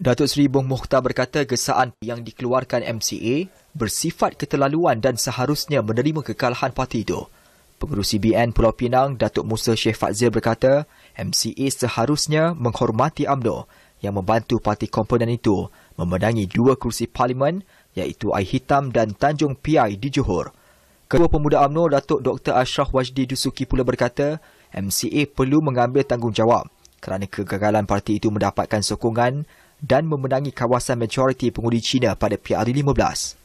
Datuk Seri Bung Mukhtar berkata gesaan yang dikeluarkan MCA bersifat keterlaluan dan seharusnya menerima kekalahan parti itu. Pengurusi BN Pulau Pinang, Datuk Musa Syed Fazil berkata MCA seharusnya menghormati AMNO yang membantu parti komponen itu memenangi dua kursi parlimen iaitu Air Hitam dan Tanjung Piai di Johor. Ketua Pemuda AMNO, Datuk Dr. Ashraf Wajdi Dusuki pula berkata MCA perlu mengambil tanggungjawab kerana kegagalan parti itu mendapatkan sokongan dan memenangi kawasan majoriti pengundi China pada PRD 15.